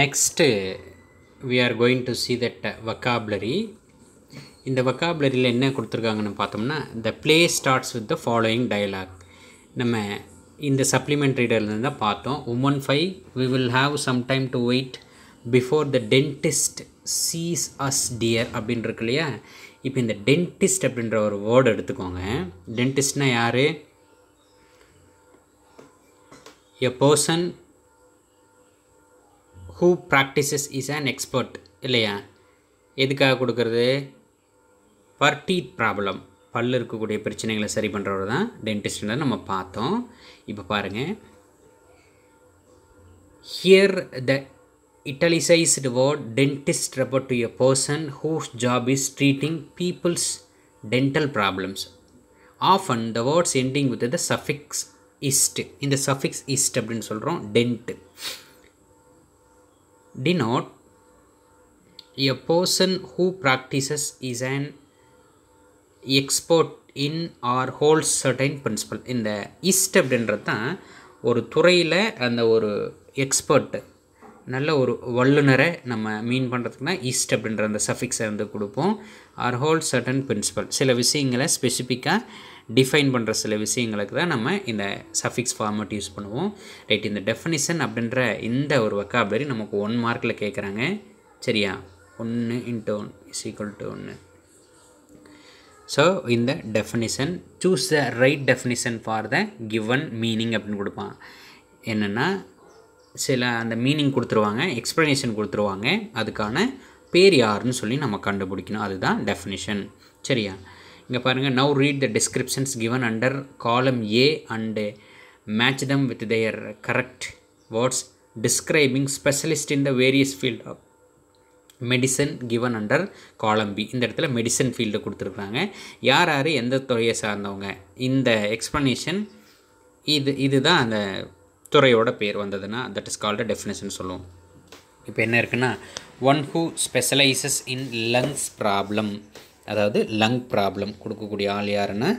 Next we are going to see that vocabulary இந்த வக்காபுலரியில் என்ன கொடுத்துருக்காங்கன்னு பார்த்தோம்னா the play starts with the following dialogue நம்ம இந்த சப்ளிமெண்ட் ரீடர்லேருந்து தான் பார்த்தோம் woman five we will have some time to wait before the dentist sees us dear அப்படின்னு இருக்கு இல்லையா இப்போ இந்த டென்டிஸ்ட் அப்படின்ற ஒரு வேர்டு எடுத்துக்கோங்க டென்டிஸ்ட்னால் யார் a person who practises is an expert இல்லையா எதுக்காக கொடுக்குறது ஃபார் ப்ராப்ளம் பல்லு இருக்கக்கூடிய பிரச்சனைகளை சரி பண்ணுறவர் தான் டென்டிஸ்ட் நம்ம பார்த்தோம் இப்போ பாருங்கள் here the italicised word dentist refer to a person whose job is treating people's dental problems often the words ending with the suffix ist இந்த சஃபிக்ஸ் இஸ்ட் அப்படின்னு சொல்கிறோம் dent denote a person who practices is an expert in or holds certain principle இந்த ist அப்படின்றது தான் ஒரு துறையில் அந்த ஒரு எக்ஸ்பர்ட்டு நல்ல ஒரு வல்லுநரை நம்ம மீன் பண்ணுறதுக்குனா ஈஸ்ட் அப்படின்ற அந்த சஃபிக்ஸை வந்து கொடுப்போம் ஆர் ஹோல் சர்டன் பிரின்சிபல் சில விஷயங்களை ஸ்பெசிஃபிக்காக டிஃபைன் பண்ணுற சில விஷயங்களுக்கு தான் நம்ம இந்த சஃபிக்ஸ் ஃபார்மட் யூஸ் பண்ணுவோம் ரைட் இந்த டெஃபனிஷன் அப்படின்ற இந்த ஒரு வக்காபரி நமக்கு ஒன் மார்க்கில் கேட்குறாங்க சரியா ஒன்று into one is equal to ஒன்று ஸோ இந்த definition choose the right definition for the given meaning அப்படின்னு கொடுப்பான் என்னென்னா சில அந்த மீனிங் கொடுத்துருவாங்க எக்ஸ்ப்ளனேஷன் கொடுத்துருவாங்க அதுக்கான பேர் யாருன்னு சொல்லி நம்ம கண்டுபிடிக்கணும் அதுதான் டெஃபினிஷன் சரியா இங்கே பாருங்கள் now read the descriptions given under column A and match them with their correct words describing specialist in the various field of medicine given under column B இந்த இடத்துல மெடிசன் ஃபீல்டு கொடுத்துருக்குறாங்க யார் யார் எந்த துறையை சார்ந்தவங்க இந்த எக்ஸ்ப்ளனேஷன் இது இதுதான் அந்த துறையோட பேர் வந்ததுன்னா தட் இஸ் கால்ட் டெஃபினேஷன் சொல்லுவோம் இப்போ என்ன இருக்குன்னா one who specialises in lungs problem அதாவது லங் ப்ராப்ளம் கொடுக்கக்கூடிய ஆள் யாருன்னா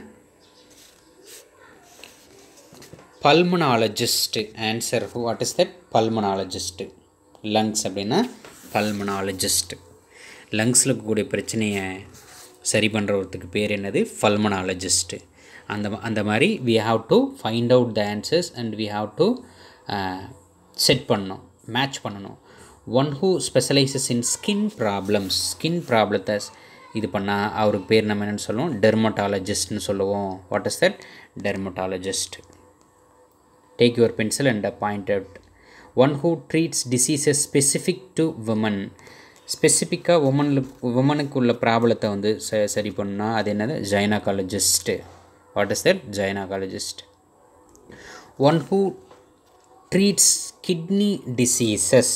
pulmonologist answer what is that pulmonologist lungs அப்படின்னா பல்மனாலஜிஸ்ட் லங்ஸில் இருக்கக்கூடிய பிரச்சனையை சரி பண்ணுறவத்துக்கு பேர் என்னது பல்மனாலஜிஸ்ட்டு அந்த அந்த மாதிரி we have to find out the answers and we have to set பண்ணணும் மேட்ச் பண்ணணும் one who specialises in skin problems skin ப்ராப்ளத்தை இது பண்ணால் அவருக்கு பேர் நம்ம என்னென்னு சொல்லுவோம் டெர்மட்டாலஜிஸ்ட்னு சொல்லுவோம் what is that dermatologist take your pencil and a point out one who treats diseases specific to woman ஸ்பெசிஃபிக்காக உமனில் உமனுக்கு உள்ள ப்ராப்ளத்தை வந்து ச சரி பண்ணால் அது என்னது gynaecologist What is that? Gynecologist. One who treats kidney diseases.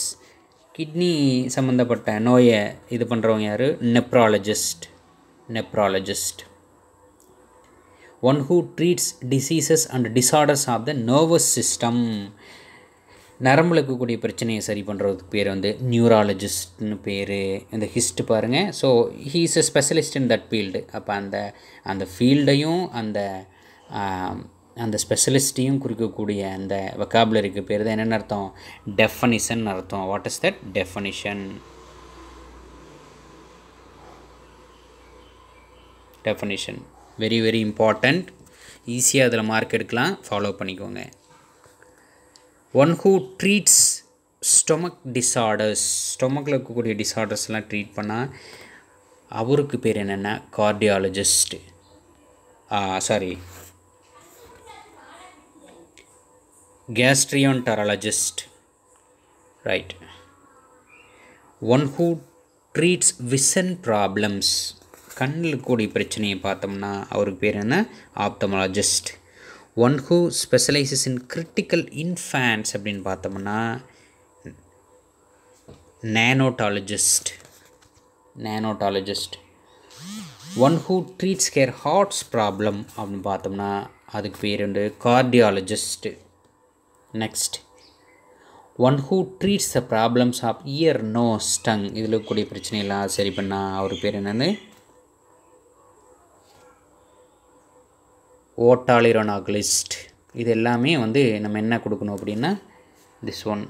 Kidney சம்மந்தப்பட்ட நோயை இது பண்ணுறவங்க யார் nephrologist nephrologist one who treats diseases and disorders of the nervous system நரம்பில் இருக்கக்கூடிய பிரச்சனையை சரி பண்ணுறதுக்கு பேர் வந்து நியூராலஜிஸ்ட்னு பேர் இந்த ஹிஸ்ட் பாருங்கள் so he is a specialist in that field அப்போ அந்த அந்த ஃபீல்டையும் அந்த அந்த ஸ்பெஷலிஸ்ட்டையும் குறிக்கக்கூடிய அந்த வெக்காபுலரிக்கு பேர் தான் என்னென்ன அர்த்தம் டெஃபனிஷன் அர்த்தம் what is that definition definition very very important ஈஸியாக அதில் மார்க் எடுக்கலாம் ஃபாலோ பண்ணிக்கோங்க one who treats stomach disorders ஸ்டொமக்கில் இருக்கக்கூடிய டிஸார்டர்ஸ்லாம் ட்ரீட் பண்ணால் அவருக்கு பேர் என்னென்ன cardiologist sorry gastroenterologist right one who treats vision problems கண்ணில் கூடிய பிரச்சனையை பார்த்தோம்னா அவருக்கு பேர் என்ன ophthalmologist one who specialises in critical infants அப்படின்னு பார்த்தோம்னா neonatologist neonatologist one who treats care hearts problem அப்படின்னு பார்த்தோம்னா அதுக்கு பேர் உண்டு cardiologist next one who treats the problems of ear nose ஸ்டங் இதில் கூடிய பிரச்சனையெல்லாம் சரி பண்ணால் அவர் பேர் என்னென்னு ஓட்டாளிரனாக் லிஸ்ட் இது எல்லாமே வந்து நம்ம என்ன கொடுக்கணும் அப்படின்னா திஸ் ஒன்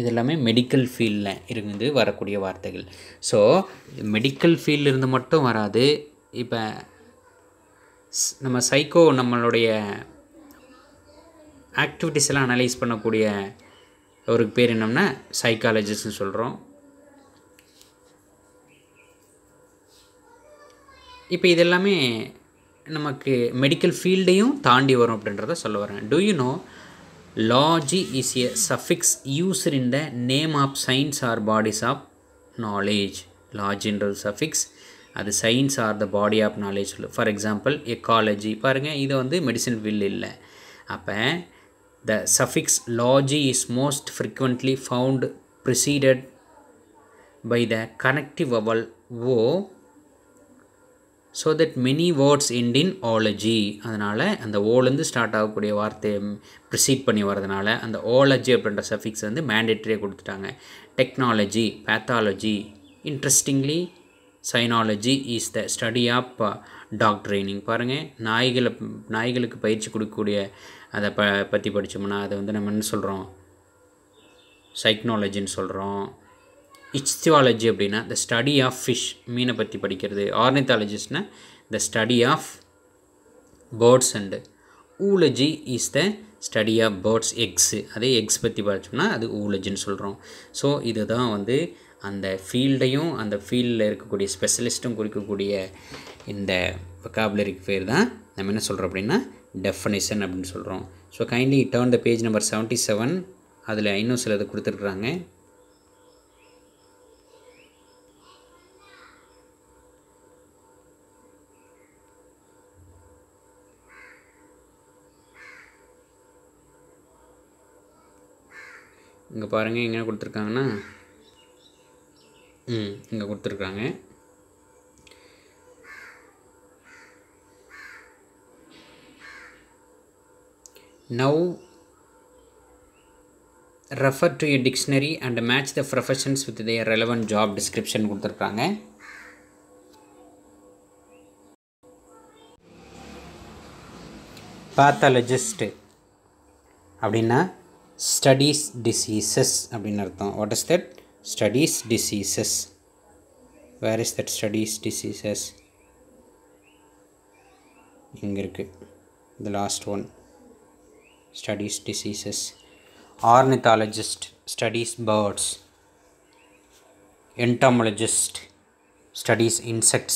இது எல்லாமே மெடிக்கல் ஃபீல்டில் இருந்து வரக்கூடிய வார்த்தைகள் ஸோ மெடிக்கல் ஃபீல்டிலிருந்து மட்டும் வராது இப்போ நம்ம சைக்கோ நம்மளுடைய ஆக்டிவிட்டிஸ் எல்லாம் அனலைஸ் பண்ணக்கூடிய ஒரு பேர் என்னம்னா சைக்காலஜிஸ்ட்னு சொல்கிறோம் இப்போ இதெல்லாமே நமக்கு மெடிக்கல் ஃபீல்டையும் தாண்டி வரும் அப்படின்றத சொல்ல வரேன் do you know logy is a suffix used in the name of science or bodies of knowledge லாஜின்றது சஃபிக்ஸ் அது science or the body of knowledge சொல்லு ஃபார் எக்ஸாம்பிள் எக்காலஜி பாருங்கள் இது வந்து மெடிசன் வில் இல்லை அப்போ the suffix logy is most frequently found preceded by the connective vowel o so that many words in in ology அதனால் அந்த ஓலேருந்து start ஆகக்கூடிய வார்த்தையை ப்ரிசீட் பண்ணி வரதுனால அந்த ஓலஜி அப்படின்ற சஃபிக்ஸ் வந்து மேண்டேட்டரியாக கொடுத்துட்டாங்க technology pathology interestingly cynology is the study of dog training பாருங்கள் நாய்களை நாய்களுக்கு பயிற்சி கொடுக்கக்கூடிய அதை ப பற்றி படித்தோம்னா அதை வந்து நம்ம என்ன சொல்கிறோம் சைக்னாலஜின்னு சொல்கிறோம் இச்தியாலஜி அப்படின்னா த ஸ்டடி ஆஃப் ஃபிஷ் மீனை பற்றி படிக்கிறது ஆர்னித்தாலஜிஸ்ட்னா the study of birds and oology is the study of birds eggs அதே எக்ஸ் பற்றி படிச்சோம்னா அது ஊலஜின்னு சொல்கிறோம் ஸோ இதுதான் வந்து அந்த ஃபீல்டையும் அந்த ஃபீல்டில் இருக்கக்கூடிய ஸ்பெஷலிஸ்ட்டும் குறிக்கக்கூடிய இந்த வொக்காபுலரிக்கு பேர் தான் நம்ம என்ன சொல்கிறோம் அப்படின்னா டெஃபனேஷன் அப்படின்னு சொல்கிறோம் so kindly turn the page number seventy seven அதில் இன்னும் சிலது கொடுத்துருக்குறாங்க இங்கே பாருங்கள் எங்கே கொடுத்துருக்காங்கன்னா ம் இங்கே கொடுத்துருக்குறாங்க now refer to a dictionary and match the professions with their relevant job description கொடுத்துருக்காங்க பேத்தாலஜிஸ்ட்டு அப்படின்னா ஸ்டடீஸ் டிசீசஸ் அப்படின்னு அர்த்தம் what is that studies diseases where is that studies diseases இங்கே இருக்குது the last one studies diseases ornithologist studies birds entomologist studies insects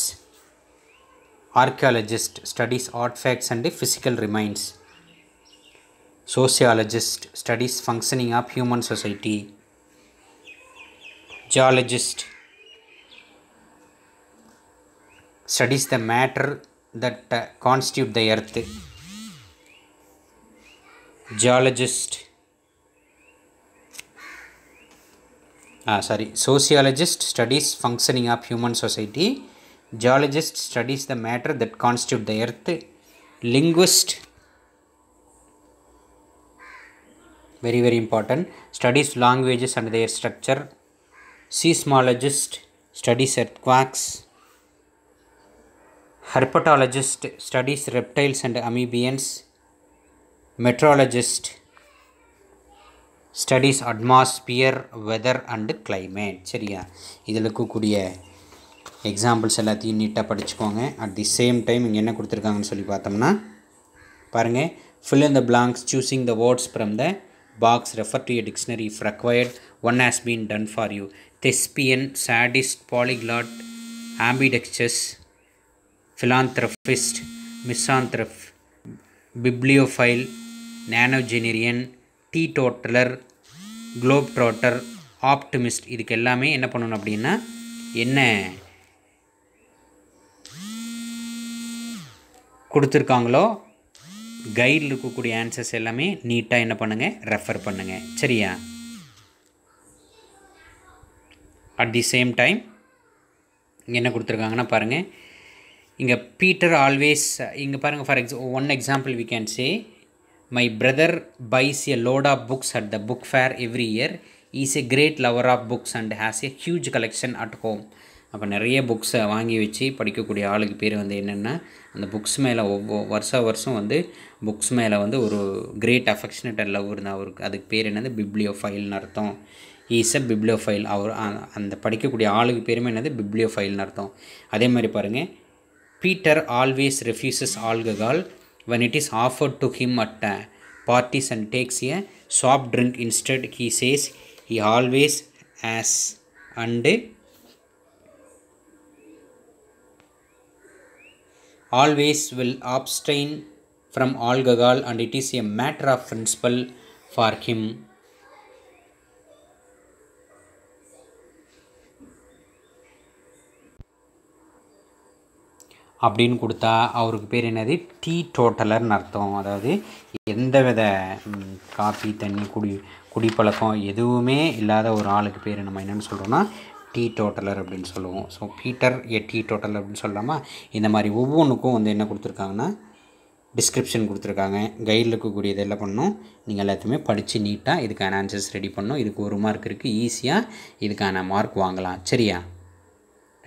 archaeologist studies artifacts and the physical remains sociologist studies functioning of human society geologist studies the matter that uh, constitute the earth geologist ah sorry sociologist studies functioning of human society geologist studies the matter that constitute the earth linguist very very important studies languages and their structure seismologist studies earthquakes herpetologist studies reptiles and amphibians meteorologist studies atmosphere weather and climate சரியா இதில் இருக்கக்கூடிய examples எல்லாத்தையும் நீட்டாக படிச்சுக்கோங்க at the same time இங்கே என்ன கொடுத்துருக்காங்கன்னு சொல்லி பார்த்தோம்னா பாருங்கள் fill in the blanks choosing the words from the box, refer to your dictionary if required. One has been done for you. Thespian, sadist, polyglot, ambidextrous, philanthropist, misanthrope, bibliophile, nanogenarian, teetotaler, globetrotter, optimist இதுக்கு எல்லாமே என்ன பண்ணணும் அப்படின்னா என்ன கொடுத்துருக்காங்களோ கைடில் இருக்கக்கூடிய answers எல்லாமே நீட்டாக என்ன பண்ணுங்கள் ரெஃபர் பண்ணுங்கள் சரியா அட் தி சேம் டைம் இங்கே என்ன கொடுத்துருக்காங்கன்னா பாருங்கள் இங்கே பீட்டர் ஆல்வேஸ் இங்கே பாருங்கள் ஃபார் எக்ஸா one example we can say my brother buys a lot of books at the book fair every year is a great lover of books and has a huge collection at home அப்போ நிறைய புக்ஸை வாங்கி வச்சு படிக்கக்கூடிய ஆளுக்கு பேர் வந்து என்னென்னா அந்த புக்ஸ் மேலே ஒவ்வொ வருஷ வருஷம் வந்து புக்ஸ் மேலே வந்து ஒரு கிரேட் அஃபெக்ஷனேட் லவ் இருந்தால் அவருக்கு அதுக்கு பேர் என்னது பிப்ளியோ ஃபைல்னு அர்த்தம் ஈஸ் அ ஃபைல் அவர் அந்த படிக்கக்கூடிய ஆளுக்கு பேருமே என்னது பிப்ளியோ ஃபைல்னு அர்த்தம் அதே மாதிரி பாருங்கள் Peter always refuses alcohol when it is offered to him at a parties and takes a soft drink instead he says he always has and always will abstain from alcohol and it is a matter of principle for him அப்படின்னு கொடுத்தா அவருக்கு பேர் என்னது tea டோட்டலர்னு அர்த்தம் அதாவது எந்த வித coffee தண்ணி குடி குடிப்பழக்கம் எதுவுமே இல்லாத ஒரு ஆளுக்கு பேர் நம்ம என்னென்னு சொல்கிறோன்னா டீ டோட்டலர் அப்படின்னு சொல்லுவோம் so Peter a teetotal அப்படின்னு சொல்லலாமா இந்த மாதிரி ஒவ்வொன்றுக்கும் வந்து என்ன கொடுத்துருக்காங்கன்னா டிஸ்கிரிப்ஷன் கொடுத்துருக்காங்க கைடில் இருக்கக்கூடியது இதெல்லாம் பண்ணணும் நீங்கள் எல்லாத்தையுமே படித்து நீட்டாக இதுக்கான ஆன்சர்ஸ் ரெடி பண்ணணும் இதுக்கு ஒரு மார்க் இருக்குது ஈஸியாக இதுக்கான மார்க் வாங்கலாம் சரியா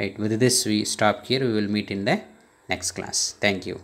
right with this we stop here we will meet in the next class thank you